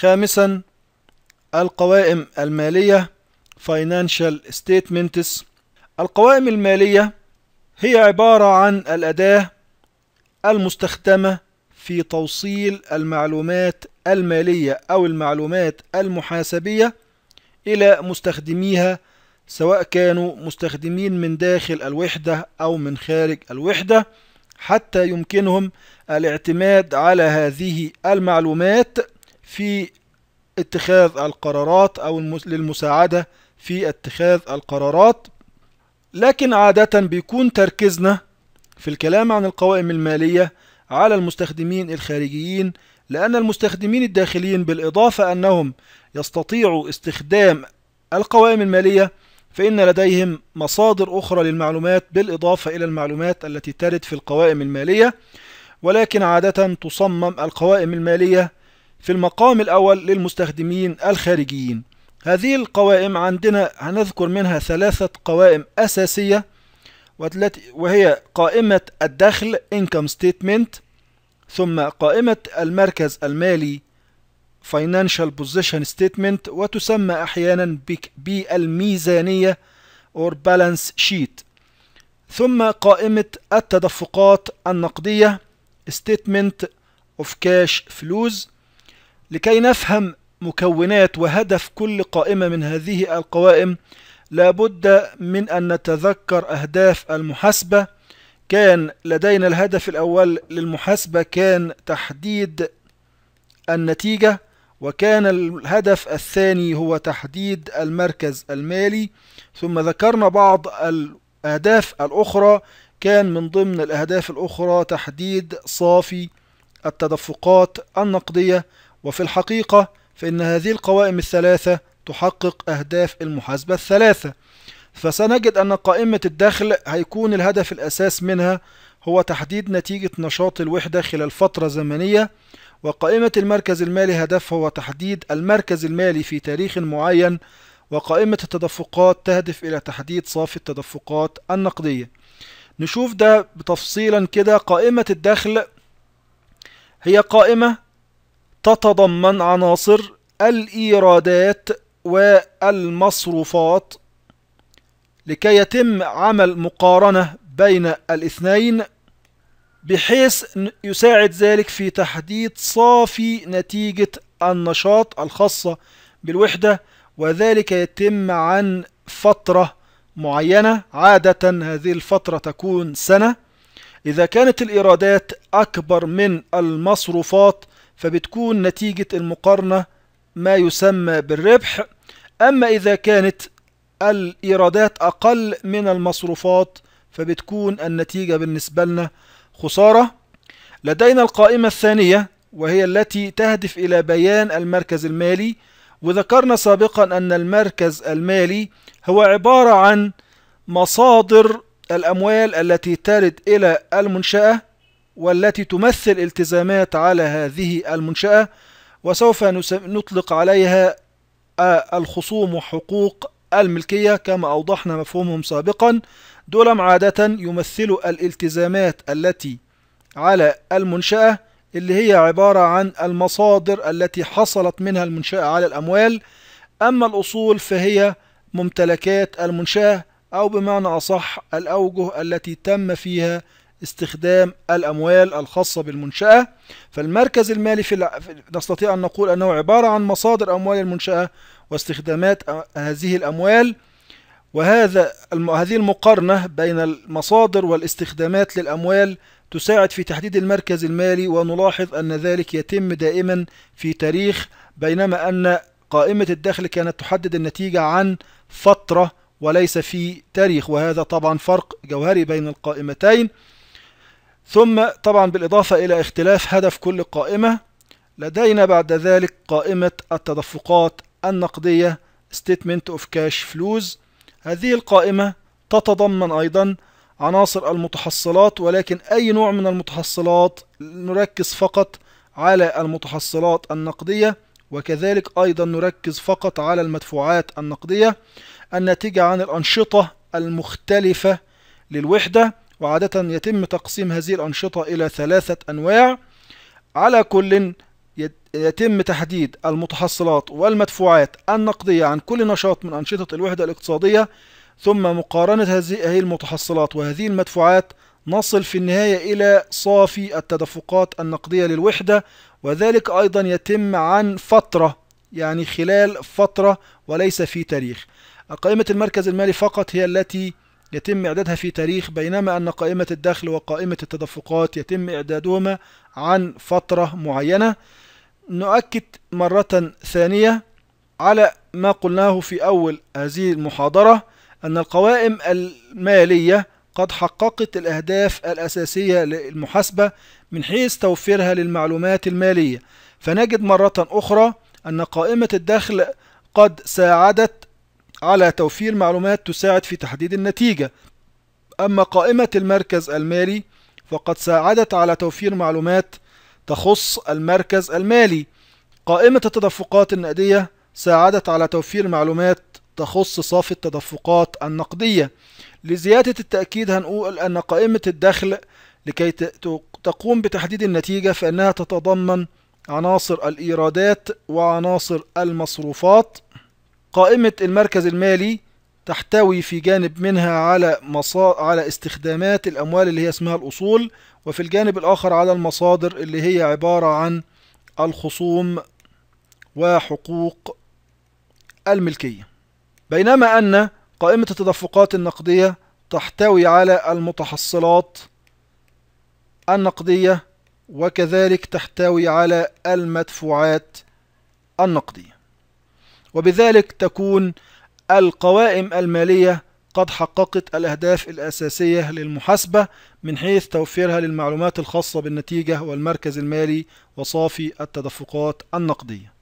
خامسا القوائم المالية Financial Statements القوائم المالية هي عبارة عن الأداة المستخدمة في توصيل المعلومات المالية أو المعلومات المحاسبية إلى مستخدميها سواء كانوا مستخدمين من داخل الوحدة أو من خارج الوحدة حتى يمكنهم الاعتماد على هذه المعلومات في اتخاذ القرارات أو للمساعدة في اتخاذ القرارات لكن عادة بيكون تركيزنا في الكلام عن القوائم المالية على المستخدمين الخارجيين لأن المستخدمين الداخليين بالإضافة أنهم يستطيعوا استخدام القوائم المالية فإن لديهم مصادر أخرى للمعلومات بالإضافة إلى المعلومات التي ترد في القوائم المالية ولكن عادة تصمم القوائم المالية في المقام الأول للمستخدمين الخارجيين هذه القوائم عندنا هنذكر منها ثلاثة قوائم أساسية وهي قائمة الدخل Income Statement ثم قائمة المركز المالي Financial Position Statement وتسمى أحيانا بالميزانية or Balance Sheet ثم قائمة التدفقات النقدية Statement of Cash Flows لكي نفهم مكونات وهدف كل قائمة من هذه القوائم لابد من أن نتذكر أهداف المحاسبة كان لدينا الهدف الأول للمحاسبة كان تحديد النتيجة وكان الهدف الثاني هو تحديد المركز المالي ثم ذكرنا بعض الأهداف الأخرى كان من ضمن الأهداف الأخرى تحديد صافي التدفقات النقدية وفي الحقيقة فإن هذه القوائم الثلاثة تحقق أهداف المحاسبة الثلاثة فسنجد أن قائمة الدخل هيكون الهدف الأساس منها هو تحديد نتيجة نشاط الوحدة خلال فترة زمنية وقائمة المركز المالي هدفها هو تحديد المركز المالي في تاريخ معين وقائمة التدفقات تهدف إلى تحديد صافي التدفقات النقدية نشوف ده بتفصيلا كده قائمة الدخل هي قائمة تتضمن عناصر الإيرادات والمصروفات لكي يتم عمل مقارنة بين الاثنين بحيث يساعد ذلك في تحديد صافي نتيجة النشاط الخاصة بالوحدة وذلك يتم عن فترة معينة عادة هذه الفترة تكون سنة إذا كانت الإيرادات أكبر من المصروفات فبتكون نتيجة المقارنة ما يسمى بالربح أما إذا كانت الإيرادات أقل من المصروفات فبتكون النتيجة بالنسبة لنا خسارة لدينا القائمة الثانية وهي التي تهدف إلى بيان المركز المالي وذكرنا سابقا أن المركز المالي هو عبارة عن مصادر الأموال التي ترد إلى المنشأة والتي تمثل التزامات على هذه المنشأة وسوف نطلق عليها الخصوم وحقوق الملكية كما أوضحنا مفهومهم سابقا دول عادة يمثلوا الالتزامات التي على المنشأة اللي هي عبارة عن المصادر التي حصلت منها المنشأة على الأموال أما الأصول فهي ممتلكات المنشأة أو بمعنى أصح الأوجه التي تم فيها استخدام الأموال الخاصة بالمنشأة فالمركز المالي في نستطيع أن نقول أنه عبارة عن مصادر أموال المنشأة واستخدامات هذه الأموال وهذا هذه المقارنة بين المصادر والاستخدامات للأموال تساعد في تحديد المركز المالي ونلاحظ أن ذلك يتم دائما في تاريخ بينما أن قائمة الدخل كانت تحدد النتيجة عن فترة وليس في تاريخ وهذا طبعا فرق جوهري بين القائمتين ثم طبعا بالإضافة إلى اختلاف هدف كل قائمة لدينا بعد ذلك قائمة التدفقات النقدية Statement of Cash Flows هذه القائمة تتضمن أيضا عناصر المتحصلات ولكن أي نوع من المتحصلات نركز فقط على المتحصلات النقدية وكذلك أيضا نركز فقط على المدفوعات النقدية الناتجة عن الأنشطة المختلفة للوحدة وعادة يتم تقسيم هذه الأنشطة إلى ثلاثة أنواع على كل يتم تحديد المتحصلات والمدفوعات النقدية عن كل نشاط من أنشطة الوحدة الاقتصادية ثم مقارنة هذه المتحصلات وهذه المدفوعات نصل في النهاية إلى صافي التدفقات النقدية للوحدة وذلك أيضا يتم عن فترة يعني خلال فترة وليس في تاريخ قائمة المركز المالي فقط هي التي يتم إعدادها في تاريخ بينما أن قائمة الدخل وقائمة التدفقات يتم إعدادهما عن فترة معينة نؤكد مرة ثانية على ما قلناه في أول هذه المحاضرة أن القوائم المالية قد حققت الأهداف الأساسية للمحاسبة من حيث توفيرها للمعلومات المالية فنجد مرة أخرى أن قائمة الدخل قد ساعدت على توفير معلومات تساعد في تحديد النتيجة أما قائمة المركز المالي فقد ساعدت على توفير معلومات تخص المركز المالي قائمة التدفقات النقدية ساعدت على توفير معلومات تخص صافي التدفقات النقدية لزيادة التأكيد هنقول أن قائمة الدخل لكي تقوم بتحديد النتيجة فإنها تتضمن عناصر الإيرادات وعناصر المصروفات قائمة المركز المالي تحتوي في جانب منها على مصا... على استخدامات الأموال اللي هي اسمها الأصول وفي الجانب الآخر على المصادر اللي هي عبارة عن الخصوم وحقوق الملكية بينما أن قائمة التدفقات النقدية تحتوي على المتحصلات النقدية وكذلك تحتوي على المدفوعات النقدية وبذلك تكون القوائم المالية قد حققت الأهداف الأساسية للمحاسبة من حيث توفيرها للمعلومات الخاصة بالنتيجة والمركز المالي وصافي التدفقات النقدية